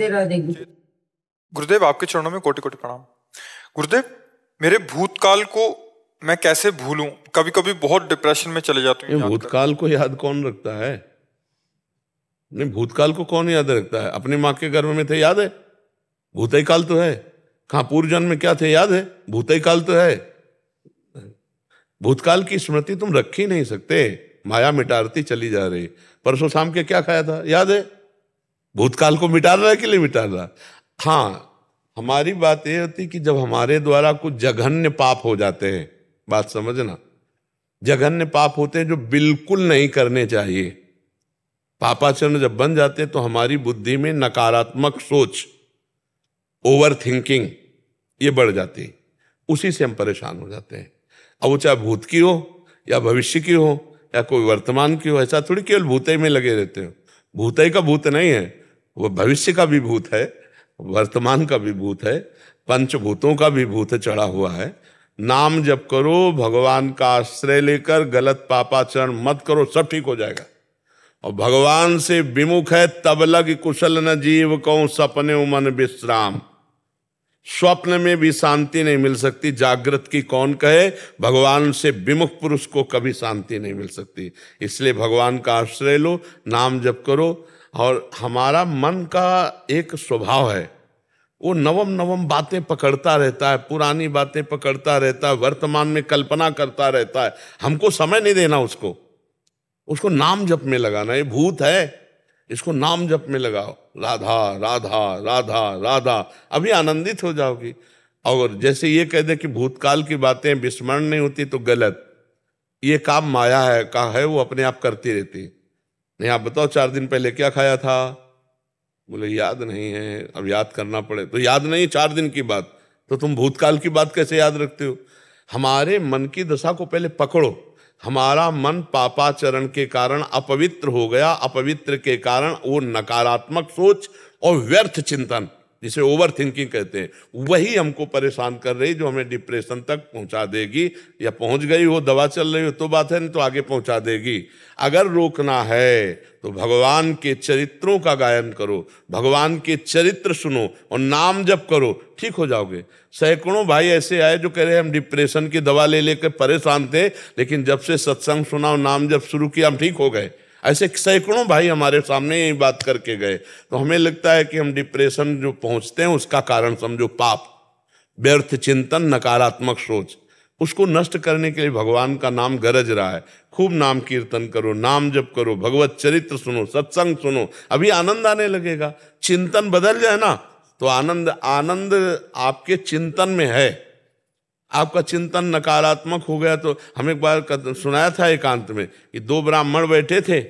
गुरुदेव आपके चरणों में कोटि कोटि प्रणाम गुरुदेव मेरे भूतकाल को मैं कैसे भूलूं कभी कभी बहुत डिप्रेशन में चले जाते हैं भूतकाल को याद कौन रखता है नहीं भूतकाल को कौन याद रखता है अपनी माँ के गर्भ में थे याद है भूत काल तो है कहाँ पूर्व जन्म में क्या थे याद है भूतई काल तो है भूतकाल की स्मृति तुम रख ही नहीं सकते माया मिटारती चली जा रही परसों शाम के क्या खाया था याद है भूतकाल को मिटाना है कि नहीं मिटाना हाँ हमारी बात यह होती कि जब हमारे द्वारा कुछ जघन्य पाप हो जाते हैं बात समझना जघन्य पाप होते हैं जो बिल्कुल नहीं करने चाहिए पापाचरण जब बन जाते हैं तो हमारी बुद्धि में नकारात्मक सोच ओवर थिंकिंग ये बढ़ जाती है उसी से हम परेशान हो जाते हैं अब वो चाहे भूत की हो या भविष्य की हो या कोई वर्तमान की हो ऐसा थोड़ी केवल भूतई में लगे रहते हो भूतई का भूत नहीं है वो भविष्य का भी भूत है वर्तमान का भी भूत है पंचभूतों का भी भूत चढ़ा हुआ है नाम जब करो भगवान का आश्रय लेकर गलत पापाचरण मत करो सब ठीक हो जाएगा और भगवान से विमुख है तब लग कुशल न जीव कौ सपने उमन विश्राम स्वप्न में भी शांति नहीं मिल सकती जागृत की कौन कहे भगवान से विमुख पुरुष को कभी शांति नहीं मिल सकती इसलिए भगवान का आश्रय लो नाम जप करो और हमारा मन का एक स्वभाव है वो नवम नवम बातें पकड़ता रहता है पुरानी बातें पकड़ता रहता है वर्तमान में कल्पना करता रहता है हमको समय नहीं देना उसको उसको नाम जप में लगाना ये भूत है इसको नाम जप में लगाओ राधा राधा राधा राधा अभी आनंदित हो जाओगी और जैसे ये कह दे कि भूतकाल की बातें विस्मरण नहीं होती तो गलत ये काम माया है का है वो अपने आप करती रहती है नहीं आप बताओ चार दिन पहले क्या खाया था बोले याद नहीं है अब याद करना पड़े तो याद नहीं चार दिन की बात तो तुम भूतकाल की बात कैसे याद रखते हो हमारे मन की दशा को पहले पकड़ो हमारा मन पापाचरण के कारण अपवित्र हो गया अपवित्र के कारण वो नकारात्मक सोच और व्यर्थ चिंतन जिसे ओवर थिंकिंग कहते हैं वही हमको परेशान कर रही जो हमें डिप्रेशन तक पहुंचा देगी या पहुंच गई हो दवा चल रही हो तो बात है नहीं तो आगे पहुंचा देगी अगर रोकना है तो भगवान के चरित्रों का गायन करो भगवान के चरित्र सुनो और नाम जप करो ठीक हो जाओगे सैकड़ों भाई ऐसे आए जो कह रहे हम डिप्रेशन की दवा ले लेकर परेशान थे लेकिन जब से सत्संग सुना और नाम जप शुरू किया हम ठीक हो गए ऐसे सैकड़ों भाई हमारे सामने यही बात करके गए तो हमें लगता है कि हम डिप्रेशन जो पहुंचते हैं उसका कारण समझो पाप व्यर्थ चिंतन नकारात्मक सोच उसको नष्ट करने के लिए भगवान का नाम गरज रहा है खूब नाम कीर्तन करो नाम जप करो भगवत चरित्र सुनो सत्संग सुनो अभी आनंद आने लगेगा चिंतन बदल जाए ना तो आनंद आनंद आपके चिंतन में है आपका चिंतन नकारात्मक हो गया तो हम एक बार सुनाया था एकांत में कि दो ब्राह्मण बैठे थे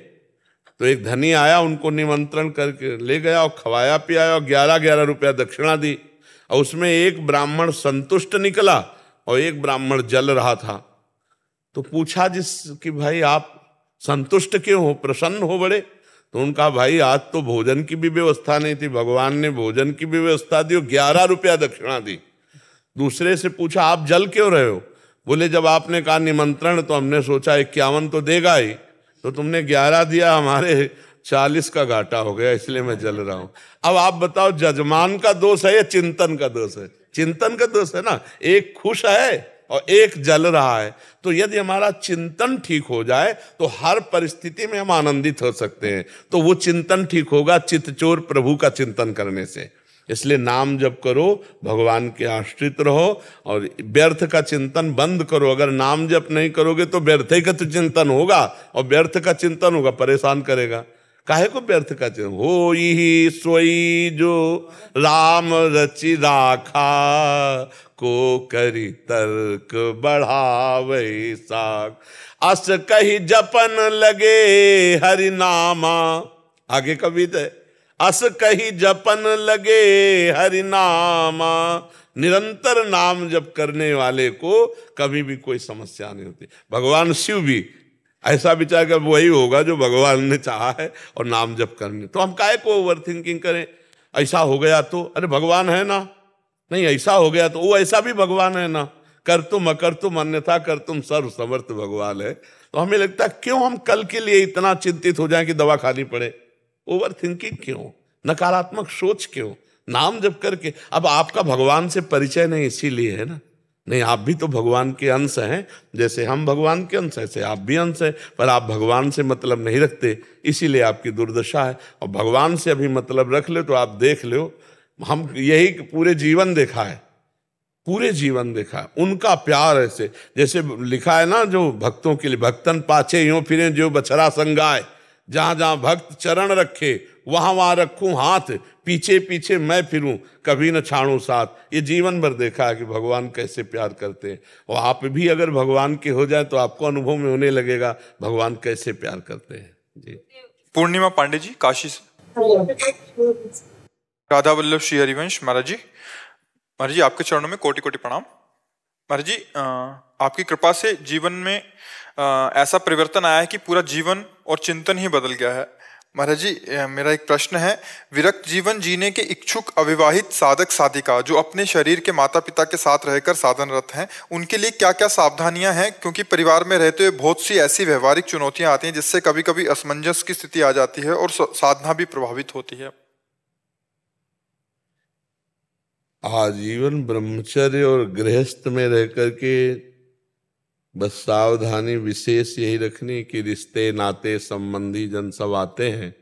तो एक धनी आया उनको निमंत्रण करके ले गया और खवाया पियाया और ग्यारह ग्यारह रुपया दक्षिणा दी और उसमें एक ब्राह्मण संतुष्ट निकला और एक ब्राह्मण जल रहा था तो पूछा जिस कि भाई आप संतुष्ट क्यों हो प्रसन्न हो बड़े तो उनका भाई आज तो भोजन की भी व्यवस्था नहीं थी भगवान ने भोजन की भी व्यवस्था दी और ग्यारह रुपया दक्षिणा दी दूसरे से पूछा आप जल क्यों रहे हो बोले जब आपने कहा निमंत्रण तो हमने सोचा इक्यावन तो देगा ही तो तुमने ग्यारह दिया हमारे चालीस का घाटा हो गया इसलिए मैं जल रहा हूं अब आप बताओ जजमान का दोष है या चिंतन का दोष है चिंतन का दोष है ना एक खुश है और एक जल रहा है तो यदि हमारा चिंतन ठीक हो जाए तो हर परिस्थिति में हम आनंदित हो सकते हैं तो वो चिंतन ठीक होगा चित्तचोर प्रभु का चिंतन करने से इसलिए नाम जब करो भगवान के आश्रित रहो और व्यर्थ का चिंतन बंद करो अगर नाम जप नहीं करोगे तो व्यर्थ का तो चिंतन होगा और व्यर्थ का चिंतन होगा परेशान करेगा काहे को व्यर्थ का चिंतन हो यही सोई जो राम रचि राखा को करी तर्क बढ़ावे साग अस कही जपन लगे हरि नामा आगे कवित है अस कही जपन लगे हरि नामा निरंतर नाम जप करने वाले को कभी भी कोई समस्या नहीं होती भगवान शिव भी ऐसा विचार कर वही होगा जो भगवान ने चाहा है और नाम जप करने तो हम काय को ओवर थिंकिंग करें ऐसा हो गया तो अरे भगवान है ना नहीं ऐसा हो गया तो वो ऐसा भी भगवान है ना कर तुम अकर तुम अन्यथा कर तुम सर्व समर्थ भगवान है तो हमें लगता है क्यों हम कल के लिए इतना चिंतित हो जाए कि दवा खानी पड़े ओवर थिंकिंग क्यों नकारात्मक सोच क्यों नाम जब करके अब आपका भगवान से परिचय नहीं इसीलिए है ना नहीं आप भी तो भगवान के अंश हैं जैसे हम भगवान के अंश हैं ऐसे आप भी अंश हैं पर आप भगवान से मतलब नहीं रखते इसीलिए आपकी दुर्दशा है और भगवान से अभी मतलब रख ले तो आप देख लो हम यही पूरे जीवन देखा है पूरे जीवन देखा है उनका प्यार ऐसे जैसे लिखा है ना जो भक्तों के लिए भक्तन पाचे यूँ फिरें जो बछरा संगाए जहां जहां भक्त चरण रखे वहां वहां रखू हाथ पीछे पीछे मैं फिरूँ कभी न छाणू साथ ये जीवन भर देखा है कि भगवान कैसे प्यार करते हैं और आप भी अगर भगवान के हो जाए तो आपको अनुभव में होने लगेगा भगवान कैसे प्यार करते हैं जी पूर्णिमा पांडे जी काशी से राधा वल्लभ श्री हरिवंश महाराज जी महाराज जी आपके चरणों में कोटि कोटि प्रणाम महाराज जी आपकी कृपा से जीवन में ऐसा परिवर्तन आया है कि पूरा जीवन और चिंतन ही बदल गया है महाराज जी मेरा एक प्रश्न है विरक्त जीवन जीने के इच्छुक अविवाहित साधक साधिका जो अपने शरीर के माता पिता के साथ रहकर साधनरत हैं उनके लिए क्या क्या सावधानियां हैं क्योंकि परिवार में रहते हुए बहुत सी ऐसी व्यवहारिक चुनौतियां आती हैं जिससे कभी कभी असमंजस की स्थिति आ जाती है और साधना भी प्रभावित होती है आजीवन ब्रह्मचर्य और गृहस्थ में रह करके बस सावधानी विशेष यही रखनी कि रिश्ते नाते संबंधी जन सब आते हैं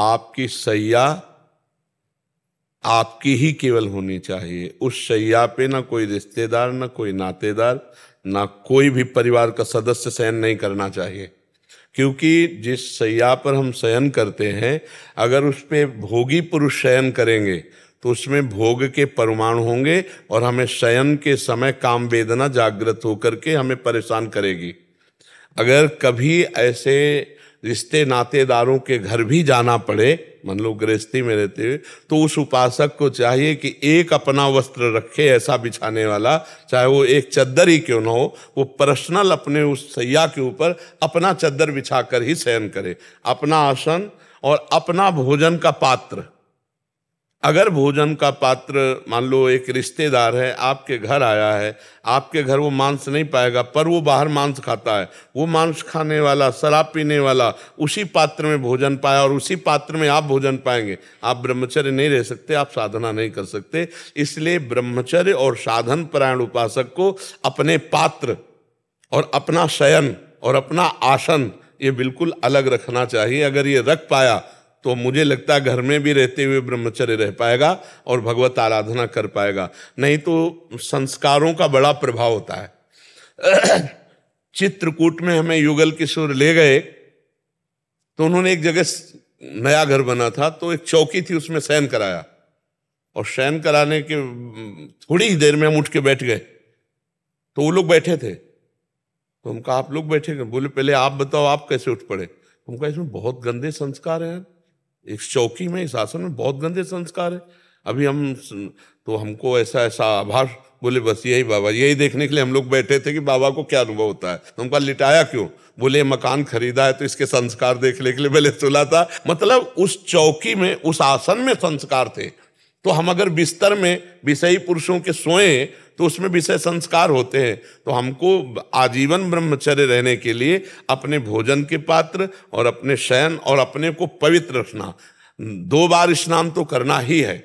आपकी सैया आपकी ही केवल होनी चाहिए उस सैया पे ना कोई रिश्तेदार ना कोई नातेदार ना कोई भी परिवार का सदस्य शयन नहीं करना चाहिए क्योंकि जिस सैया पर हम शयन करते हैं अगर उस पर भोगी पुरुष शयन करेंगे तो उसमें भोग के परमाणु होंगे और हमें शयन के समय काम वेदना जागृत होकर के हमें परेशान करेगी अगर कभी ऐसे रिश्ते नातेदारों के घर भी जाना पड़े मान लो गृहस्थी में रहते हुए तो उस उपासक को चाहिए कि एक अपना वस्त्र रखे ऐसा बिछाने वाला चाहे वो एक चद्दर ही क्यों ना हो वो पर्सनल अपने उस सैया के ऊपर अपना चद्दर बिछा कर ही शयन करे अपना आसन और अपना भोजन का पात्र अगर भोजन का पात्र मान लो एक रिश्तेदार है आपके घर आया है आपके घर वो मांस नहीं पाएगा पर वो बाहर मांस खाता है वो मांस खाने वाला शराब पीने वाला उसी पात्र में भोजन पाया और उसी पात्र में आप भोजन पाएंगे आप ब्रह्मचर्य नहीं रह सकते आप साधना नहीं कर सकते इसलिए ब्रह्मचर्य और साधन परायण उपासक को अपने पात्र और अपना शयन और अपना आसन ये बिल्कुल अलग रखना चाहिए अगर ये रख पाया तो मुझे लगता है घर में भी रहते हुए ब्रह्मचर्य रह पाएगा और भगवत आराधना कर पाएगा नहीं तो संस्कारों का बड़ा प्रभाव होता है चित्रकूट में हमें युगल किशोर ले गए तो उन्होंने एक जगह नया घर बना था तो एक चौकी थी उसमें शयन कराया और शयन कराने के थोड़ी ही देर में हम उठ के बैठ गए तो वो लोग बैठे थे तो हम कहा आप लोग बैठे बोले पहले आप बताओ आप कैसे उठ पड़े हम कहा इसमें बहुत गंदे संस्कार हैं इस चौकी में इस आसन में बहुत गंदे संस्कार है अभी हम तो हमको ऐसा ऐसा आभार बोले बस यही बाबा यही देखने के लिए हम लोग बैठे थे कि बाबा को क्या अनुभव होता है तो हमको लिटाया क्यों बोले मकान खरीदा है तो इसके संस्कार देखने के लिए पहले सुला था मतलब उस चौकी में उस आसन में संस्कार थे तो हम अगर बिस्तर में विषयी पुरुषों के सोए तो उसमें विषय संस्कार होते हैं तो हमको आजीवन ब्रह्मचर्य रहने के लिए अपने भोजन के पात्र और अपने शयन और अपने को पवित्र रखना दो बार स्नान तो करना ही है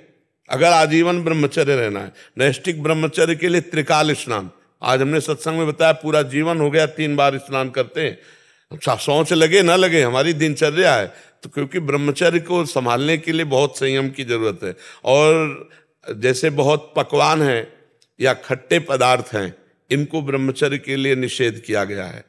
अगर आजीवन ब्रह्मचर्य रहना है नैष्टिक ब्रह्मचर्य के लिए त्रिकाल स्नान आज हमने सत्संग में बताया पूरा जीवन हो गया तीन बार स्नान करते हैं शौच लगे ना लगे हमारी दिनचर्या है तो क्योंकि ब्रह्मचर्य को संभालने के लिए बहुत संयम की जरूरत है और जैसे बहुत पकवान हैं या खट्टे पदार्थ हैं इनको ब्रह्मचर्य के लिए निषेध किया गया है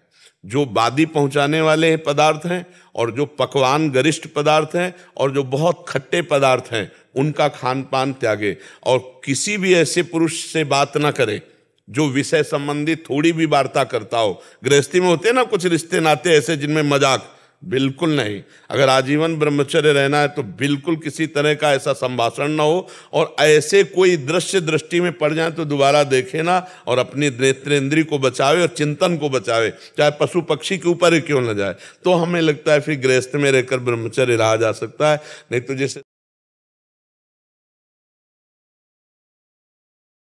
जो बादी पहुंचाने वाले पदार्थ हैं और जो पकवान गरिष्ठ पदार्थ हैं और जो बहुत खट्टे पदार्थ हैं उनका खान पान त्यागे और किसी भी ऐसे पुरुष से बात ना करे जो विषय संबंधी थोड़ी भी वार्ता करता हो गृहस्थी में होते हैं ना कुछ रिश्ते नाते ऐसे जिनमें मजाक बिल्कुल नहीं अगर आजीवन ब्रह्मचर्य रहना है तो बिल्कुल किसी तरह का ऐसा संभाषण ना हो और ऐसे कोई दृश्य दृष्टि में पड़ जाए तो दोबारा देखे ना और अपनी नेत्रेंद्री को बचावे और चिंतन को बचावे चाहे पशु पक्षी के ऊपर ही क्यों ना जाए तो हमें लगता है फिर गृहस्थ में रहकर ब्रह्मचर्य रहा जा सकता है नहीं तो जैसे